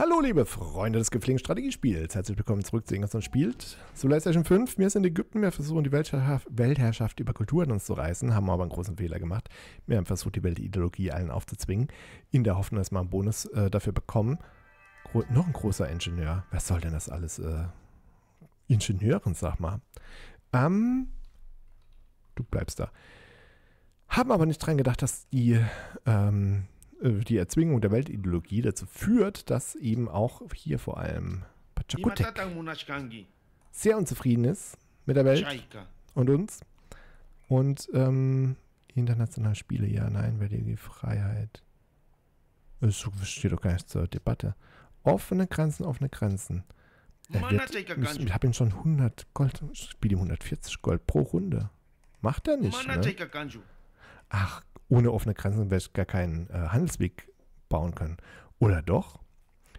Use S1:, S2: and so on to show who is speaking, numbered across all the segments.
S1: Hallo liebe Freunde des gepflegten Strategiespiels. Herzlich willkommen zurück zu Ingers und Spielt. Zu PlayStation 5. Wir sind in Ägypten. Wir versuchen die Weltherrschaft über Kultur Kulturen uns zu reißen, haben aber einen großen Fehler gemacht. Wir haben versucht, die Weltideologie allen aufzuzwingen, in der Hoffnung, dass wir einen Bonus äh, dafür bekommen. Gro noch ein großer Ingenieur. Was soll denn das alles? Äh, Ingenieuren, sag mal. Ähm, du bleibst da. Haben aber nicht dran gedacht, dass die ähm, äh, die Erzwingung der Weltideologie dazu führt, dass eben auch hier vor allem Pachakutek sehr unzufrieden ist mit der Welt und uns. Und ähm, internationale Spiele, ja, nein, weil die Freiheit. Es steht doch gar nicht zur Debatte. Offene Grenzen, offene Grenzen. Wird, ich habe ihn schon 100 Gold, ich spiele ihm 140 Gold pro Runde. Macht er nicht. Ne? Ach ohne offene Grenzen wäre gar keinen äh, Handelsweg bauen können. Oder doch?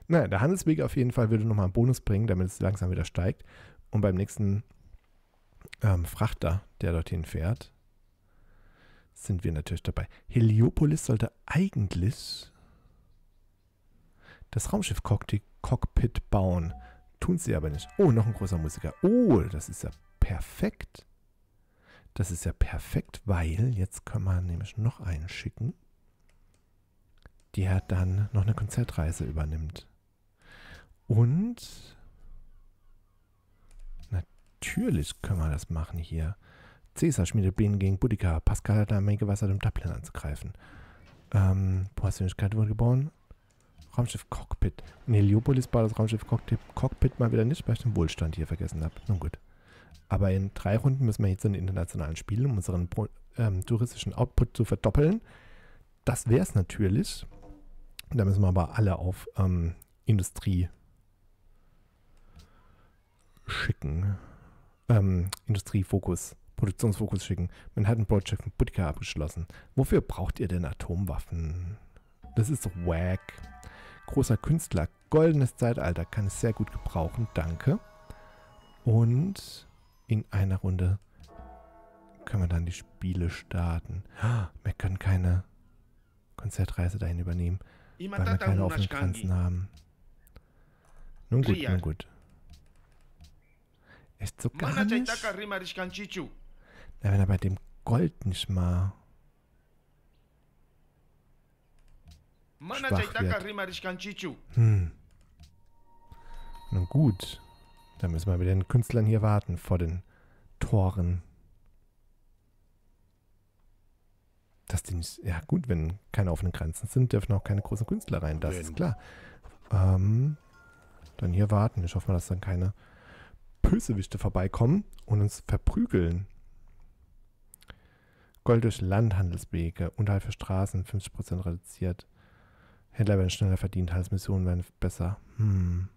S1: Naja, der Handelsweg auf jeden Fall würde nochmal einen Bonus bringen, damit es langsam wieder steigt. Und beim nächsten ähm, Frachter, der dorthin fährt, sind wir natürlich dabei. Heliopolis sollte eigentlich das Raumschiff-Cockpit bauen. Tun sie aber nicht. Oh, noch ein großer Musiker. Oh, das ist ja perfekt. Das ist ja perfekt, weil jetzt können wir nämlich noch einen schicken, der dann noch eine Konzertreise übernimmt. Und natürlich können wir das machen hier. Cäsar schmiedet Bienen gegen Boudica. Pascal hat eine Menge Wasser um Dublin anzugreifen. Ähm, Persönlichkeit wurde geboren. Raumschiff Cockpit. In Heliopolis war das Raumschiff Cockpit mal wieder nicht, weil ich den Wohlstand hier vergessen habe. Nun gut. Aber in drei Runden müssen wir jetzt in den internationalen Spielen, um unseren ähm, touristischen Output zu verdoppeln. Das wäre es natürlich. Da müssen wir aber alle auf ähm, Industrie schicken. Ähm, Industriefokus, Produktionsfokus schicken. Man hat ein Project von Boutica abgeschlossen. Wofür braucht ihr denn Atomwaffen? Das ist wack. Großer Künstler, goldenes Zeitalter, kann es sehr gut gebrauchen, danke. Und in einer Runde können wir dann die Spiele starten. Wir können keine Konzertreise dahin übernehmen, weil wir keine offenen Grenzen haben. Nun gut, nun gut. Ist so gar nicht. Na, wenn er bei dem Gold nicht mal schwach wird. Hm. Nun gut. Da müssen wir mit den Künstlern hier warten vor den Toren. Dass die nicht, ja gut, wenn keine offenen Grenzen sind, dürfen auch keine großen Künstler rein, das ist klar. Ähm, dann hier warten. Ich hoffe mal, dass dann keine Bösewichte vorbeikommen und uns verprügeln. Gold durch Landhandelswege, Unterhalt für Straßen 50% reduziert. Händler werden schneller verdient, Halsmissionen werden besser. Hm,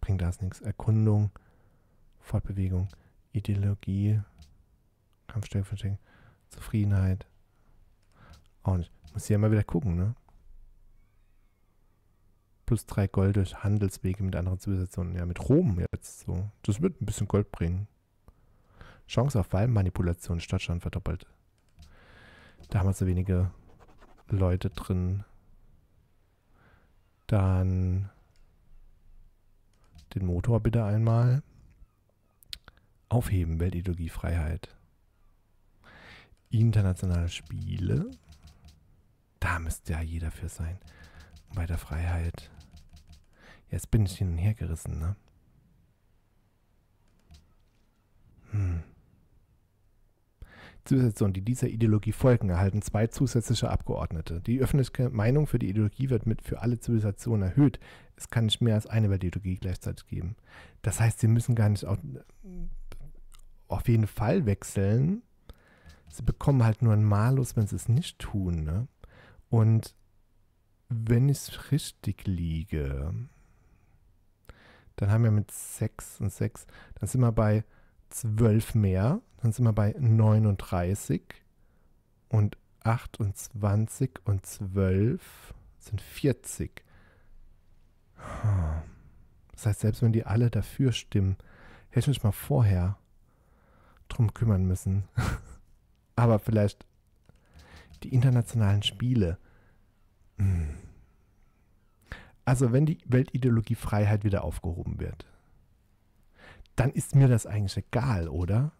S1: bringt das nichts. Erkundung. Fortbewegung, Ideologie, Kampfstellverstehen, Zufriedenheit. Und nicht. Muss hier immer wieder gucken, ne? Plus drei Gold durch Handelswege mit anderen Zivilisationen. Ja, mit Rom jetzt so. Das wird ein bisschen Gold bringen. Chance auf Wahlmanipulation Stadtstand verdoppelt. Da haben wir so wenige Leute drin. Dann den Motor bitte einmal. Aufheben, Weltideologie, Freiheit. Internationale Spiele. Da müsste ja jeder für sein. Bei der Freiheit. Jetzt bin ich hin und her gerissen, ne? Hm. Zusatzungen, die dieser Ideologie folgen, erhalten zwei zusätzliche Abgeordnete. Die öffentliche Meinung für die Ideologie wird mit für alle Zivilisationen erhöht. Es kann nicht mehr als eine Weltideologie gleichzeitig geben. Das heißt, sie müssen gar nicht auch auf jeden Fall wechseln. Sie bekommen halt nur einen Malus, wenn sie es nicht tun. Ne? Und wenn ich es richtig liege, dann haben wir mit 6 und 6, dann sind wir bei 12 mehr, dann sind wir bei 39 und 28 und 12 sind 40. Das heißt, selbst wenn die alle dafür stimmen, hätte ich mich mal vorher drum kümmern müssen. Aber vielleicht die internationalen Spiele. Hm. Also wenn die Weltideologie Freiheit wieder aufgehoben wird, dann ist mir das eigentlich egal, oder?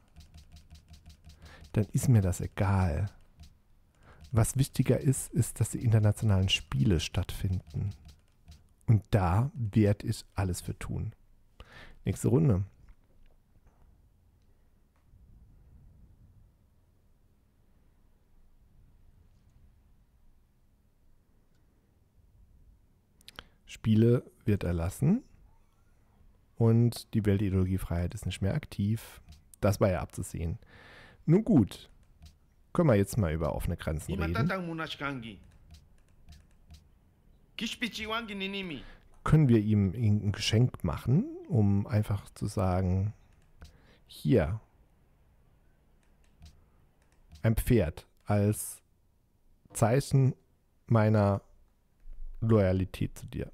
S1: Dann ist mir das egal. Was wichtiger ist, ist, dass die internationalen Spiele stattfinden. Und da werde ich alles für tun. Nächste Runde. Spiele wird erlassen und die Weltideologiefreiheit ist nicht mehr aktiv. Das war ja abzusehen. Nun gut, können wir jetzt mal über offene Grenzen reden. Können wir ihm ein Geschenk machen, um einfach zu sagen, hier, ein Pferd als Zeichen meiner Loyalität zu dir.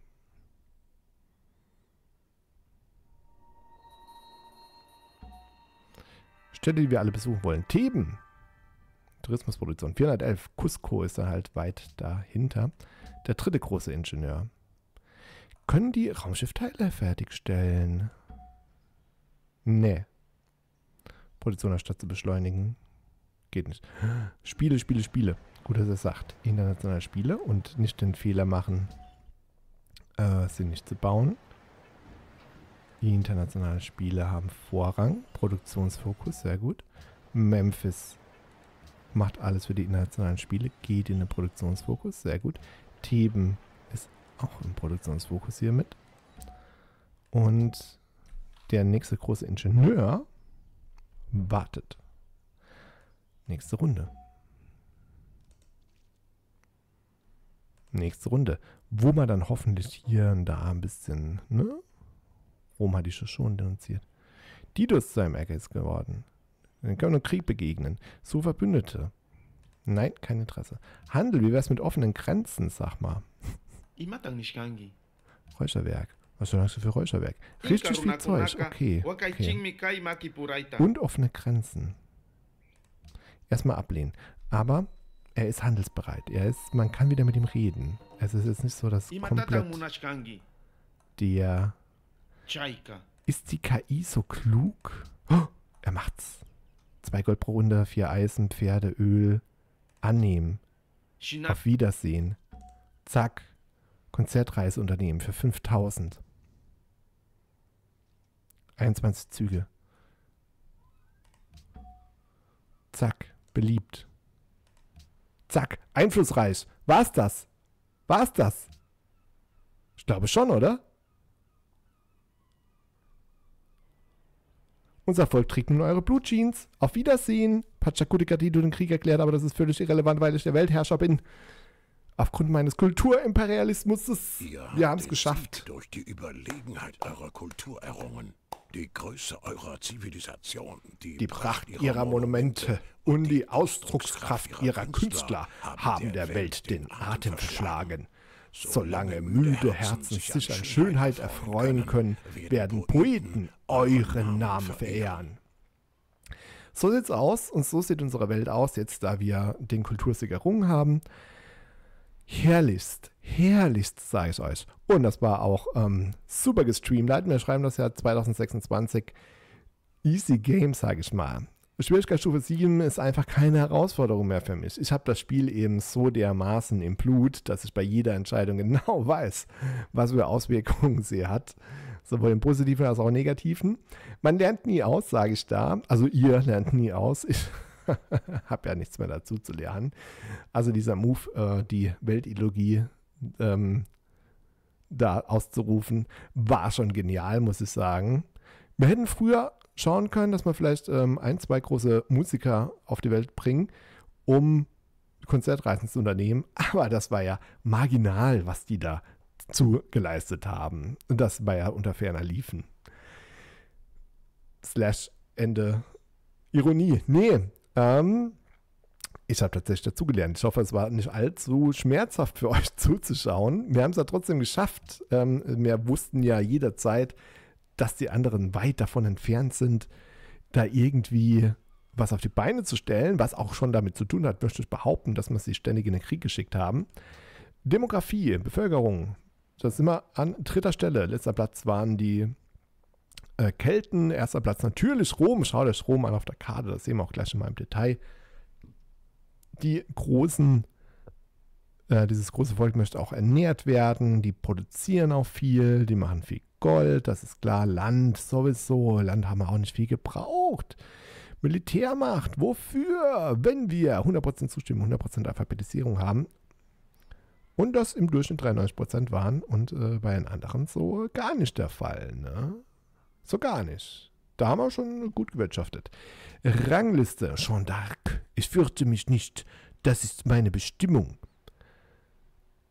S1: Städte, die wir alle besuchen wollen. Theben. Tourismusproduktion 411. Cusco ist dann halt weit dahinter. Der dritte große Ingenieur. Können die Raumschiffteile fertigstellen? Nee. Produktion der Stadt zu beschleunigen. Geht nicht. Spiele, Spiele, Spiele. Gut, dass er sagt. Internationale Spiele und nicht den Fehler machen, äh, sie nicht zu bauen. Die internationalen Spiele haben Vorrang. Produktionsfokus, sehr gut. Memphis macht alles für die internationalen Spiele, geht in den Produktionsfokus, sehr gut. Theben ist auch im Produktionsfokus hier mit. Und der nächste große Ingenieur wartet. Nächste Runde. Nächste Runde. Wo man dann hoffentlich hier und da ein bisschen ne, Rom hatte ich schon denunziert. Titus zu einem Ärger ist geworden. Dann können wir Krieg begegnen. So Verbündete. Nein, kein Interesse. Handel, wie wär's mit offenen Grenzen, sag mal. Ich mag das nicht Gangi. Räucherwerk. Was sagst du für Räucherwerk? Richtig viel Zeug, okay. okay. Und offene Grenzen. Erstmal ablehnen. Aber er ist handelsbereit. Er ist, man kann wieder mit ihm reden. Also es ist jetzt nicht so, dass komplett der Jaika. Ist die KI so klug? Oh, er macht's. Zwei Gold pro Runde, vier Eisen, Pferde, Öl. Annehmen. China. Auf Wiedersehen. Zack. Konzertreiseunternehmen für 5000. 21 Züge. Zack. Beliebt. Zack. Einflussreich. War's das? War's das? Ich glaube schon, oder? Unser Volk trägt nun eure Blutjeans. Auf Wiedersehen. Pachakutik hat Dido den Krieg erklärt, aber das ist völlig irrelevant, weil ich der Weltherrscher bin. Aufgrund meines Kulturimperialismus, wir haben es geschafft. Sieg durch die Überlegenheit eurer Kultur errungen, die Größe eurer Zivilisation, die, die Pracht, Pracht ihrer, Monumente und die Ausdruckskraft ihrer Künstler, haben der Welt den Atem verschlagen. Solange müde Herzen sich an Schönheit erfreuen können, werden Poeten euren Namen verehren. So sieht's aus und so sieht unsere Welt aus, jetzt da wir den Kultursieg errungen haben. Herrlichst, herrlichst, sage ich euch. Und das war auch ähm, super gestreamt. Wir schreiben das Jahr 2026 Easy Game, sage ich mal. Schwierigkeitsstufe 7 ist einfach keine Herausforderung mehr für mich. Ich habe das Spiel eben so dermaßen im Blut, dass ich bei jeder Entscheidung genau weiß, was für Auswirkungen sie hat. Sowohl im positiven als auch im negativen. Man lernt nie aus, sage ich da. Also ihr lernt nie aus. Ich habe ja nichts mehr dazu zu lernen. Also dieser Move, äh, die Weltideologie ähm, da auszurufen, war schon genial, muss ich sagen. Wir hätten früher schauen können, dass man vielleicht ähm, ein, zwei große Musiker auf die Welt bringen, um Konzertreisen zu unternehmen. Aber das war ja marginal, was die da zu geleistet haben. Und das war ja unter ferner Liefen. Slash Ende Ironie. Nee, ähm, ich habe tatsächlich dazugelernt. Ich hoffe, es war nicht allzu schmerzhaft für euch zuzuschauen. Wir haben es ja trotzdem geschafft. Ähm, wir wussten ja jederzeit, dass die anderen weit davon entfernt sind, da irgendwie was auf die Beine zu stellen, was auch schon damit zu tun hat, möchte ich behaupten, dass man sie ständig in den Krieg geschickt haben. Demografie, Bevölkerung, das ist immer an dritter Stelle. Letzter Platz waren die äh, Kelten, erster Platz natürlich Rom. Schaut euch Rom an auf der Karte, das sehen wir auch gleich in meinem Detail. Die großen, äh, dieses große Volk möchte auch ernährt werden, die produzieren auch viel, die machen viel Gold, das ist klar. Land sowieso. Land haben wir auch nicht viel gebraucht. Militärmacht, wofür? Wenn wir 100% Zustimmung, 100% Alphabetisierung haben und das im Durchschnitt 93% waren und äh, bei den anderen so gar nicht der Fall. Ne? So gar nicht. Da haben wir schon gut gewirtschaftet. Rangliste, Jean d'Arc. Ich fürchte mich nicht. Das ist meine Bestimmung.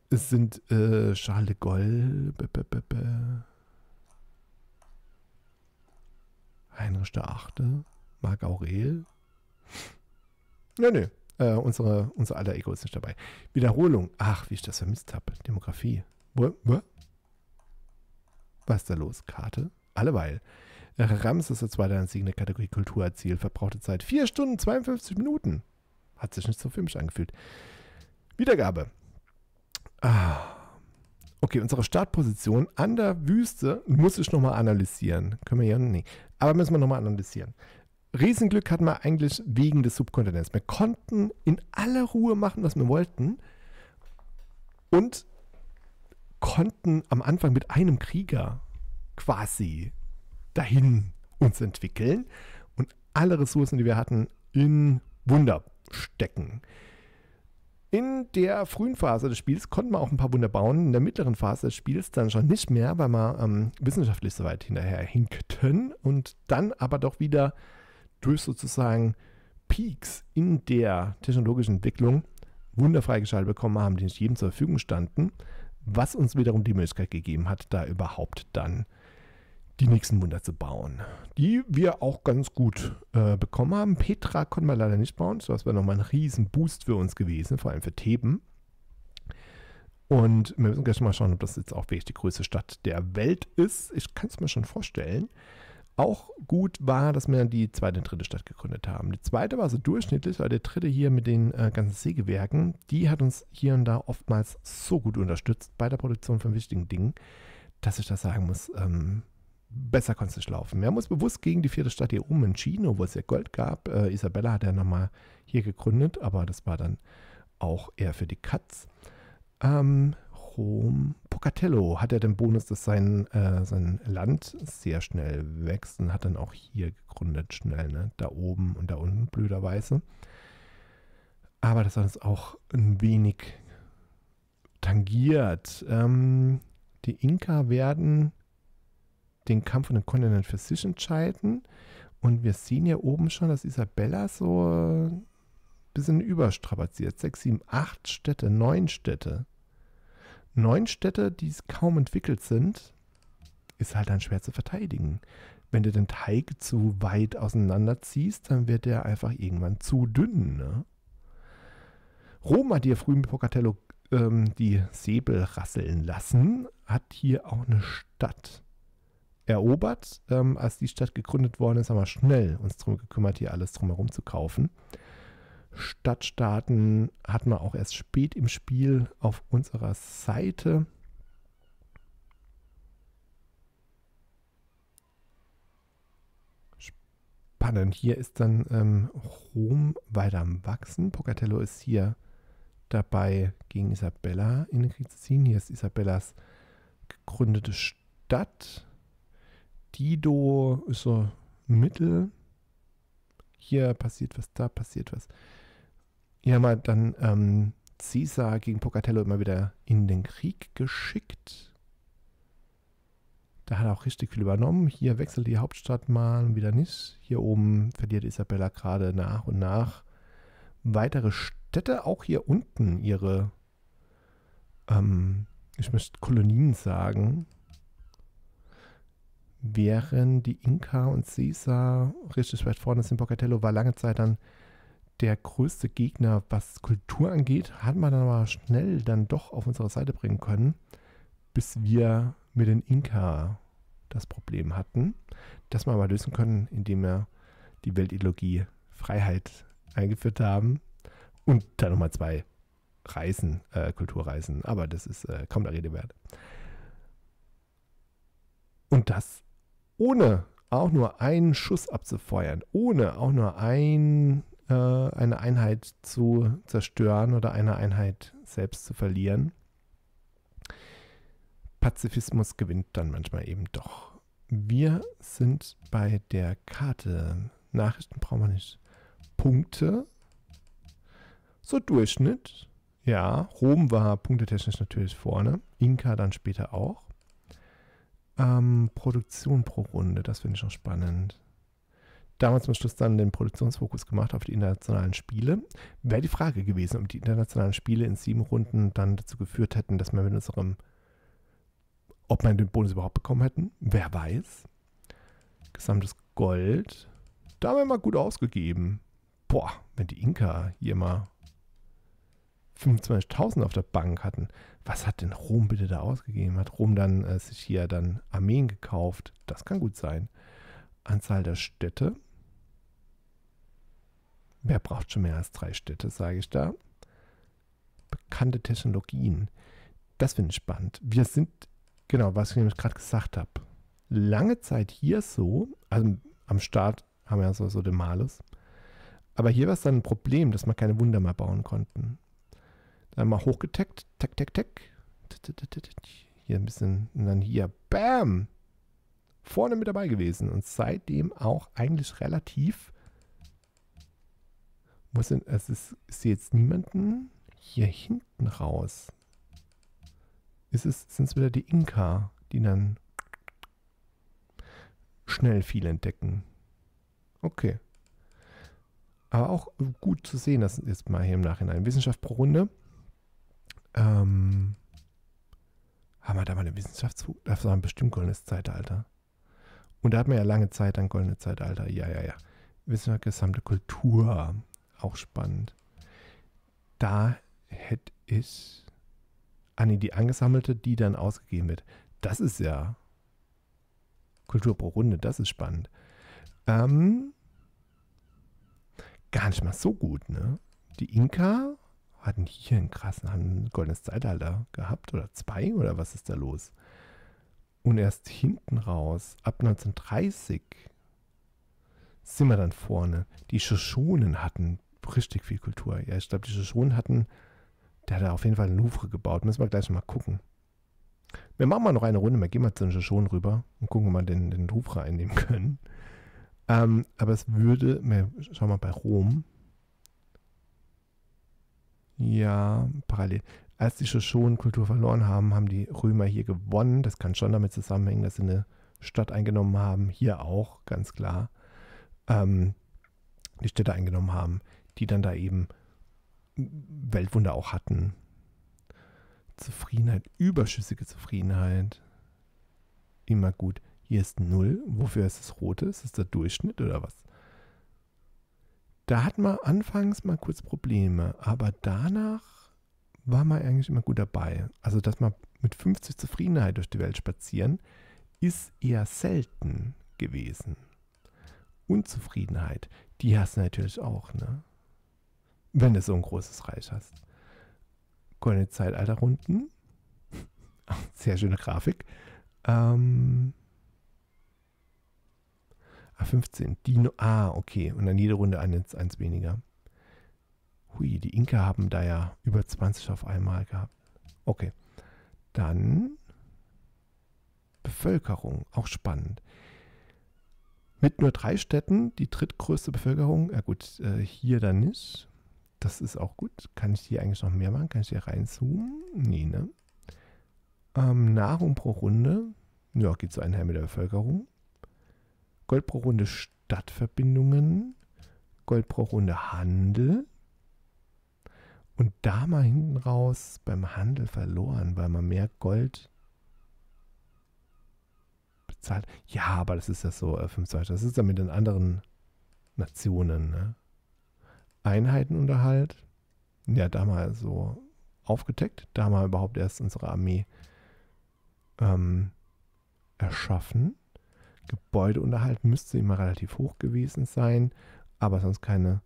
S1: Es sind äh, Charles de Gaulle. Be, be, be, Heinrich der Achte, Marc Aurel. Nö, nö. Äh, unsere, unser aller Ego ist nicht dabei. Wiederholung. Ach, wie ich das vermisst habe. Demografie. Was ist da los? Karte? Alleweil. Äh, Ramses der II. in der Kategorie Kultur erzielt. Verbrauchte Zeit 4 Stunden 52 Minuten. Hat sich nicht so filmisch angefühlt. Wiedergabe. Ah. Okay, unsere Startposition an der Wüste muss ich nochmal analysieren. Können wir ja nicht. Aber müssen wir nochmal analysieren. Riesenglück hatten wir eigentlich wegen des Subkontinents. Wir konnten in aller Ruhe machen, was wir wollten und konnten am Anfang mit einem Krieger quasi dahin uns entwickeln und alle Ressourcen, die wir hatten, in Wunder stecken. In der frühen Phase des Spiels konnte man auch ein paar Wunder bauen. In der mittleren Phase des Spiels dann schon nicht mehr, weil wir ähm, wissenschaftlich so weit hinterher hinkten. Und dann aber doch wieder durch sozusagen Peaks in der technologischen Entwicklung Wunder freigeschaltet bekommen haben, die nicht jedem zur Verfügung standen. Was uns wiederum die Möglichkeit gegeben hat, da überhaupt dann äh, die nächsten Wunder zu bauen, die wir auch ganz gut äh, bekommen haben. Petra konnten wir leider nicht bauen, das wäre nochmal ein riesen Boost für uns gewesen, vor allem für Theben. Und wir müssen gleich mal schauen, ob das jetzt auch wirklich die größte Stadt der Welt ist. Ich kann es mir schon vorstellen. Auch gut war, dass wir die zweite und dritte Stadt gegründet haben. Die zweite war so durchschnittlich, weil der dritte hier mit den äh, ganzen Sägewerken, die hat uns hier und da oftmals so gut unterstützt bei der Produktion von wichtigen Dingen, dass ich das sagen muss, ähm, besser konntest nicht laufen. Wir haben uns bewusst gegen die vierte Stadt hier oben entschieden, obwohl es ja Gold gab. Äh, Isabella hat ja nochmal hier gegründet, aber das war dann auch eher für die Katz. Ähm, Rom, Pocatello hat ja den Bonus, dass sein, äh, sein Land sehr schnell wächst und hat dann auch hier gegründet schnell, ne? da oben und da unten blöderweise. Aber das hat uns auch ein wenig tangiert. Ähm, die Inka werden den Kampf um den für sich entscheiden. Und wir sehen ja oben schon, dass Isabella so ein äh, bisschen überstrapaziert. Sechs, sieben, acht Städte, neun Städte. Neun Städte, die kaum entwickelt sind, ist halt dann schwer zu verteidigen. Wenn du den Teig zu weit auseinanderziehst, dann wird der einfach irgendwann zu dünn. Ne? Rom hat hier früh mit Pocatello ähm, die Säbel rasseln lassen, hat hier auch eine Stadt erobert. Ähm, als die Stadt gegründet worden ist, haben wir schnell uns darum gekümmert, hier alles drumherum zu kaufen. Stadtstaaten hatten wir auch erst spät im Spiel auf unserer Seite. Spannend. Hier ist dann ähm, Rom weiter am Wachsen. Pocatello ist hier dabei, gegen Isabella in den Krieg zu ziehen. Hier ist Isabellas gegründete Stadt. Dido ist so mittel. Hier passiert was, da passiert was. Hier haben wir dann ähm, Caesar gegen Pocatello immer wieder in den Krieg geschickt. Da hat er auch richtig viel übernommen. Hier wechselt die Hauptstadt mal und wieder nicht. Hier oben verliert Isabella gerade nach und nach weitere Städte. Auch hier unten ihre, ähm, ich möchte Kolonien sagen während die Inka und Caesar richtig weit vorne sind. Pocatello war lange Zeit dann der größte Gegner, was Kultur angeht, hat man dann aber schnell dann doch auf unsere Seite bringen können, bis wir mit den Inka das Problem hatten, das wir aber lösen können, indem wir die Weltideologie Freiheit eingeführt haben und dann nochmal zwei Reisen, äh, Kulturreisen, aber das ist äh, kaum der Rede wert. Und das ohne auch nur einen Schuss abzufeuern, ohne auch nur ein, äh, eine Einheit zu zerstören oder eine Einheit selbst zu verlieren. Pazifismus gewinnt dann manchmal eben doch. Wir sind bei der Karte. Nachrichten brauchen wir nicht. Punkte. So Durchschnitt. Ja, Rom war punktetechnisch natürlich vorne. Inka dann später auch. Ähm, Produktion pro Runde, das finde ich auch spannend. Damals zum Schluss dann den Produktionsfokus gemacht auf die internationalen Spiele. Wäre die Frage gewesen, ob die internationalen Spiele in sieben Runden dann dazu geführt hätten, dass man mit unserem, ob man den Bonus überhaupt bekommen hätten, wer weiß. Gesamtes Gold, da haben wir mal gut ausgegeben. Boah, wenn die Inka hier mal 25.000 auf der Bank hatten. Was hat denn Rom bitte da ausgegeben? Hat Rom dann äh, sich hier dann Armeen gekauft? Das kann gut sein. Anzahl der Städte. Wer braucht schon mehr als drei Städte, sage ich da. Bekannte Technologien. Das finde ich spannend. Wir sind, genau, was ich nämlich gerade gesagt habe, lange Zeit hier so, also am Start haben wir ja so, so den Malus. Aber hier war es dann ein Problem, dass man keine Wunder mehr bauen konnten. Dann mal hochgeteckt. Tack, tack, tack. Hier ein bisschen. Und dann hier. Bam! Vorne mit dabei gewesen. Und seitdem auch eigentlich relativ. Wo sind. es ist, ist jetzt niemanden hier hinten raus. Ist es, sind es wieder die Inka, die dann schnell viel entdecken. Okay. Aber auch gut zu sehen, das ist mal hier im Nachhinein. Wissenschaft pro Runde. Ähm, haben wir da mal eine Wissenschaftsfug? Das war bestimmt goldenes Zeitalter. Und da hat man ja lange Zeit ein goldenes Zeitalter. Ja, ja, ja. Wissenschaft, gesamte Kultur. Auch spannend. Da hätte ich. Ah, nee, die angesammelte, die dann ausgegeben wird. Das ist ja. Kultur pro Runde, das ist spannend. Ähm, gar nicht mal so gut, ne? Die Inka hatten hier einen krassen, haben ein goldenes Zeitalter gehabt oder zwei oder was ist da los? Und erst hinten raus, ab 1930, sind wir dann vorne. Die Shoshonen hatten richtig viel Kultur. Ja, ich glaube, die Shoshonen hatten, der hat auf jeden Fall einen Louvre gebaut. Müssen wir gleich mal gucken. Wir machen mal noch eine Runde, wir gehen mal zu den Shoshonen rüber und gucken, ob wir den, den Louvre einnehmen können. Ähm, aber es würde, wir schauen mal bei Rom, ja, parallel. Als die shoshone kultur verloren haben, haben die Römer hier gewonnen. Das kann schon damit zusammenhängen, dass sie eine Stadt eingenommen haben. Hier auch, ganz klar. Ähm, die Städte eingenommen haben, die dann da eben Weltwunder auch hatten. Zufriedenheit, überschüssige Zufriedenheit. Immer gut. Hier ist 0. Wofür ist das rote? Ist das der Durchschnitt oder was? da hat man anfangs mal kurz Probleme, aber danach war man eigentlich immer gut dabei. Also, dass man mit 50 Zufriedenheit durch die Welt spazieren, ist eher selten gewesen. Unzufriedenheit, die hast du natürlich auch, ne? Wenn du so ein großes Reich hast. Goldene Zeitalter runden. Sehr schöne Grafik. Ähm, 15. Dino. Ah, okay. Und dann jede Runde eins, eins weniger. Hui, die Inka haben da ja über 20 auf einmal gehabt. Okay. Dann Bevölkerung, auch spannend. Mit nur drei Städten, die drittgrößte Bevölkerung. Ja gut, äh, hier dann nicht. Das ist auch gut. Kann ich hier eigentlich noch mehr machen? Kann ich hier reinzoomen? Nee, ne? Ähm, Nahrung pro Runde. Ja, geht so einen Teil mit der Bevölkerung. Gold pro Runde Stadtverbindungen, Gold pro Runde Handel. Und da mal hinten raus beim Handel verloren, weil man mehr Gold bezahlt. Ja, aber das ist ja so, äh, 25. Das ist ja mit den anderen Nationen. Ne? Einheitenunterhalt. Ja, da mal so aufgedeckt. Da mal überhaupt erst unsere Armee ähm, erschaffen. Gebäudeunterhalt müsste immer relativ hoch gewesen sein, aber sonst keine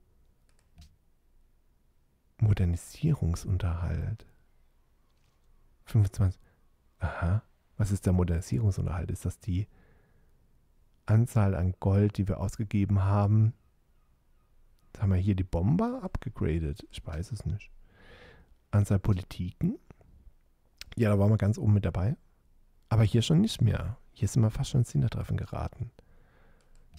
S1: Modernisierungsunterhalt. 25. Aha. Was ist der Modernisierungsunterhalt? Ist das die Anzahl an Gold, die wir ausgegeben haben? Jetzt haben wir hier die Bomber abgegradet. Ich weiß es nicht. Anzahl Politiken? Ja, da waren wir ganz oben mit dabei. Aber hier schon nicht mehr. Hier sind wir fast schon ins Hintertreffen geraten.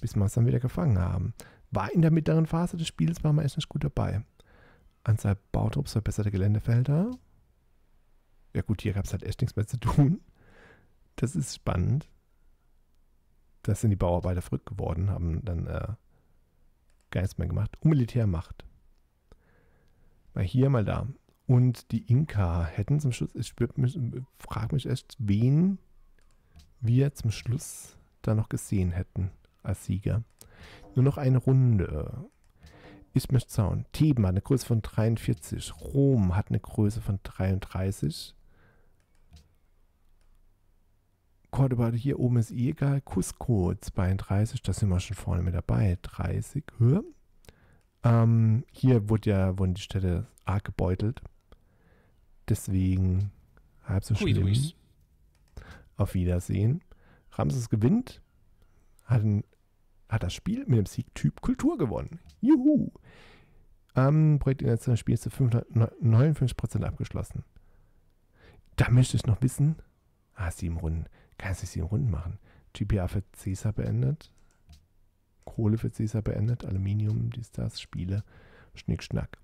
S1: Bis wir es dann wieder gefangen haben. War in der mittleren Phase des Spiels, waren wir echt nicht gut dabei. Anzahl Bautrupps, verbesserte Geländefelder. Ja gut, hier gab es halt echt nichts mehr zu tun. Das ist spannend. Da sind die Bauarbeiter verrückt geworden, haben dann äh, gar nichts mehr gemacht. Um Militärmacht. Mal hier, mal da. Und die Inka hätten zum Schluss, ich frage mich echt, wen wir zum Schluss da noch gesehen hätten als Sieger. Nur noch eine Runde. Ich möchte Ismestzaun. Theben hat eine Größe von 43. Rom hat eine Größe von 33. Cordoba hier oben ist eh egal. Cusco 32, da sind wir schon vorne mit dabei. 30. Höhe. Ähm, hier wurde ja, wurden die Städte arg gebeutelt. Deswegen halb so schlimm. Ui, auf Wiedersehen. Ramses gewinnt, hat, ein, hat das Spiel mit dem Sieg Typ Kultur gewonnen. Juhu! Am Projekt in Spiel ist zu 59% abgeschlossen. Da möchte ich noch wissen. Ah, sieben Runden. Kannst du sieben Runden machen? GPA für Caesar beendet. Kohle für Caesar beendet. Aluminium, dies, das, Spiele. Schnick, schnack.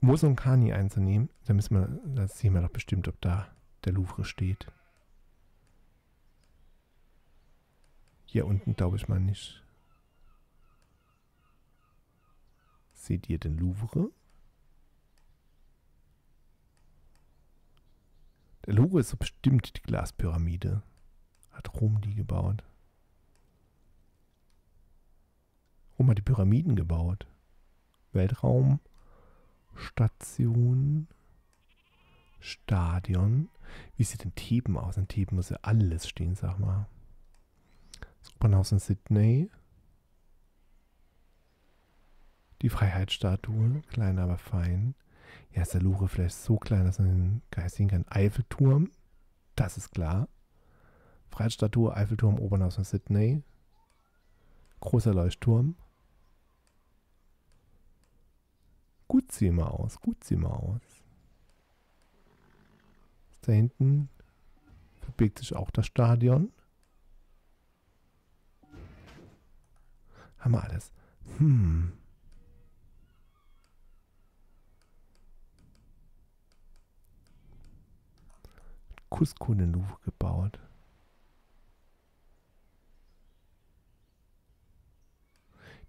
S1: Mosel Kani einzunehmen, da müssen wir, da sehen wir doch bestimmt, ob da der Louvre steht. Hier unten glaube ich mal nicht. Seht ihr den Louvre? Der Louvre ist bestimmt die Glaspyramide. Hat Rom die gebaut? Rom hat die Pyramiden gebaut. Weltraum, Station, Stadion. Wie sieht denn Theben aus? In Theben muss ja alles stehen, sag mal. Das Opernhaus in Sydney. Die Freiheitsstatue, klein aber fein. Ja, ist der Louvre vielleicht so klein, dass man den Geist sehen kann. Eiffelturm, das ist klar. Freiheitsstatue, Eiffelturm, Opernhaus in Sydney. Großer Leuchtturm. Gut sieht mal aus, gut sieht mal aus. Da hinten verbirgt sich auch das Stadion. Haben wir alles. Hm. Cusco eine Luft gebaut.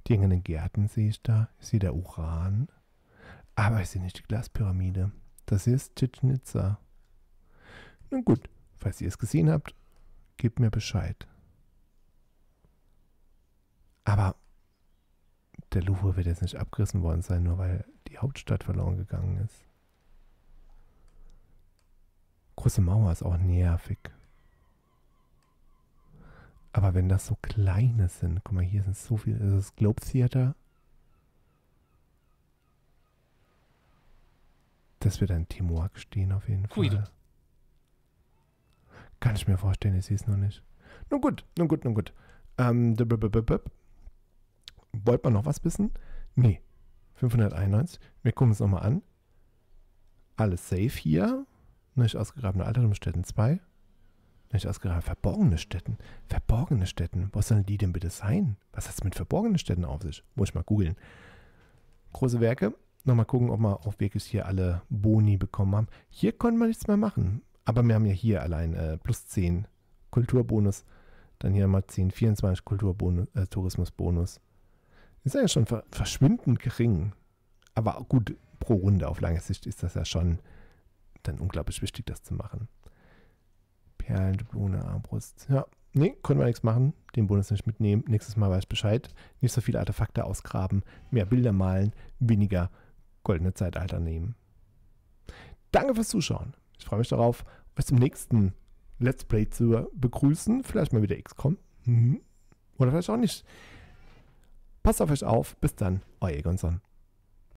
S1: Die hängenden Gärten sehe ich da. Ich sehe da Uran. Aber ich sehe nicht die Glaspyramide. Das hier ist Tschitschnitza. Nun gut, falls ihr es gesehen habt, gebt mir Bescheid. Aber der Louvre wird jetzt nicht abgerissen worden sein, nur weil die Hauptstadt verloren gegangen ist. Große Mauer ist auch nervig. Aber wenn das so kleine sind, guck mal, hier sind so viele, ist das Globe Theater. Das wird ein Timoak stehen auf jeden Fall. Guido. Kann ich mir vorstellen, ich sehe es noch nicht. Nun gut, nun gut, nun gut. Ähm, Wollt man noch was wissen? Nee. 591. Wir gucken es nochmal an. Alles safe hier. Nicht ausgegrabene Altertumsstätten 2. Nicht ausgegrabene Verborgene Stätten. Verborgene Stätten. Was sollen die denn bitte sein? Was hat es mit verborgenen Städten auf sich? Muss ich mal googeln. Große Werke. Nochmal gucken, ob wir auch wirklich hier alle Boni bekommen haben. Hier konnten wir nichts mehr machen. Aber wir haben ja hier allein äh, plus 10 Kulturbonus. Dann hier mal 10, 24 Kulturbonus, äh, Tourismusbonus ist ja schon verschwindend gering. Aber gut, pro Runde auf lange Sicht ist das ja schon dann unglaublich wichtig, das zu machen. Perlen, Blone, Armbrust. Ja, nee, können wir nichts machen. Den Bonus nicht mitnehmen. Nächstes Mal weiß ich Bescheid. Nicht so viele Artefakte ausgraben, mehr Bilder malen, weniger goldene Zeitalter nehmen. Danke fürs Zuschauen. Ich freue mich darauf, euch zum nächsten Let's Play zu begrüßen. Vielleicht mal wieder XCOM. Mhm. Oder vielleicht auch nicht. Passt auf euch auf. Bis dann, euer Egon Egonson.